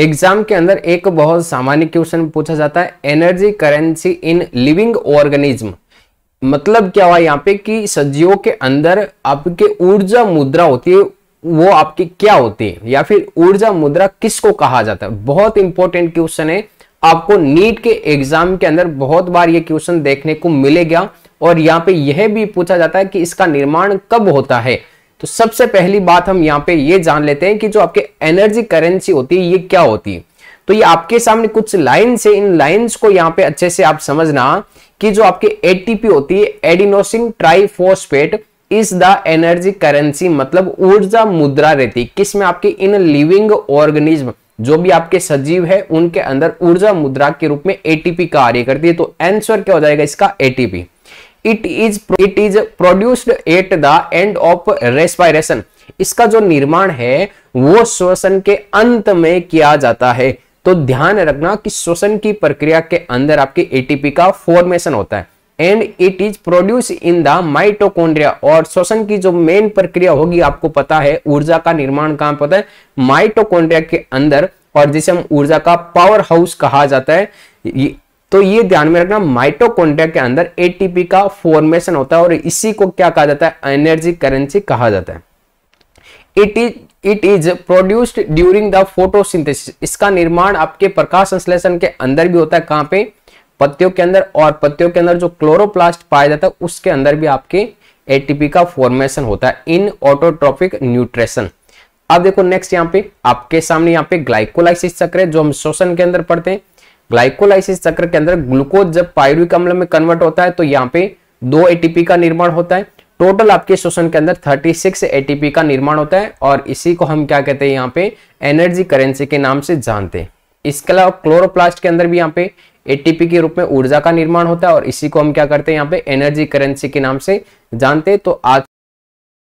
exam के अंदर एक बहुत सामान्य क्वेश्चन पूछा जाता है energy currency in living organism मतलब क्या हुआ यहाँ पे कि सजीवों के अंदर आपके ऊर्जा मुद्रा होती है वो आपकी क्या होती है या फिर ऊर्जा मुद्रा किसको कहा जाता है बहुत इंपॉर्टेंट क्वेश्चन है आपको नीट के एग्जाम के अंदर बहुत बार ये क्वेश्चन देखने को मिलेगा और यहाँ पे यह भी पूछा जाता है कि इसका निर्माण कब होता है तो सबसे पहली बात हम यहाँ पे ये जान लेते हैं कि जो आपके एनर्जी करेंसी होती है ये क्या होती है तो ये आपके सामने कुछ लाइन्स है इन लाइन्स को यहाँ पे अच्छे से आप समझना कि जो आपके एटीपी होती है adenosine triphosphate is the energy currency मतलब ऊर्जा मुद्रा रहती है किसमें आपके इन लिविंग ऑर्गेनिज्म जो भी आपके सजीव है उनके अंदर ऊर्जा मुद्रा के रूप में एटीपी कार्य करती है तो आंसर क्या हो जाएगा इसका ATP it is it is produced at the end of respiration इसका जो निर्माण है वो श्वसन के अंत में किया जाता है तो ध्यान रखना कि श्वसन की प्रक्रिया के अंदर आपके एटीपी का फॉर्मेशन होता है and it is produce in the mitochondria और श्वसन की जो मेन प्रक्रिया होगी आपको पता है ऊर्जा का निर्माण कहां पता है माइटोकॉन्ड्रिया के अंदर और जिसे हम ऊर्जा का पावर हाउस कहा जाता है तो ये ध्यान में रखना माइटोकॉन्ड्रिया के अंदर एटीपी का फॉर्मेशन होता है और इसी को क्या कहा जाता है एनर्जी करेंसी कहा जाता है it is it is produced during the photosynthesis इसका निर्माण आपके प्रकाश संश्लेषण के अंदर भी होता है कहां पे पत्तियों के अंदर और पत्तियों के अंदर जो क्लोरोप्लास्ट पाया जाता है उसके अंदर भी आपके एटीपी का फॉर्मेशन होता है इन ऑटोट्रॉपिक न्यूट्रेशन अब देखो नेक्स्ट यहाँ पे आपके सामने यहाँ पे ग्लाइकोलाइसिस चक्र है जो हम शोषण के अंदर पढ़ते हैं ग्लाइकोलाइसिस चक्र के अंदर ग्लूकोज जब पायरुविक अम्ल में कन्वर्ट होता है तो यहाँ पे दो एटीपी का निर्माण होता है टोटल आपके श्वसन के अंदर 36 एटीपी का निर्माण होता है और इसी को हम क्या कहते हैं यहाँ पे एनर्जी करेंसी के नाम से जानते हैं इसके अलावा क्लोरोप्लास्ट के अंदर भी यहाँ पे एटीपी के रूप में ऊर्जा का निर्माण होता है और इसी को हम क्या करते हैं यहाँ पे एनर्जी करेंसी के नाम से जानते हैं तो आज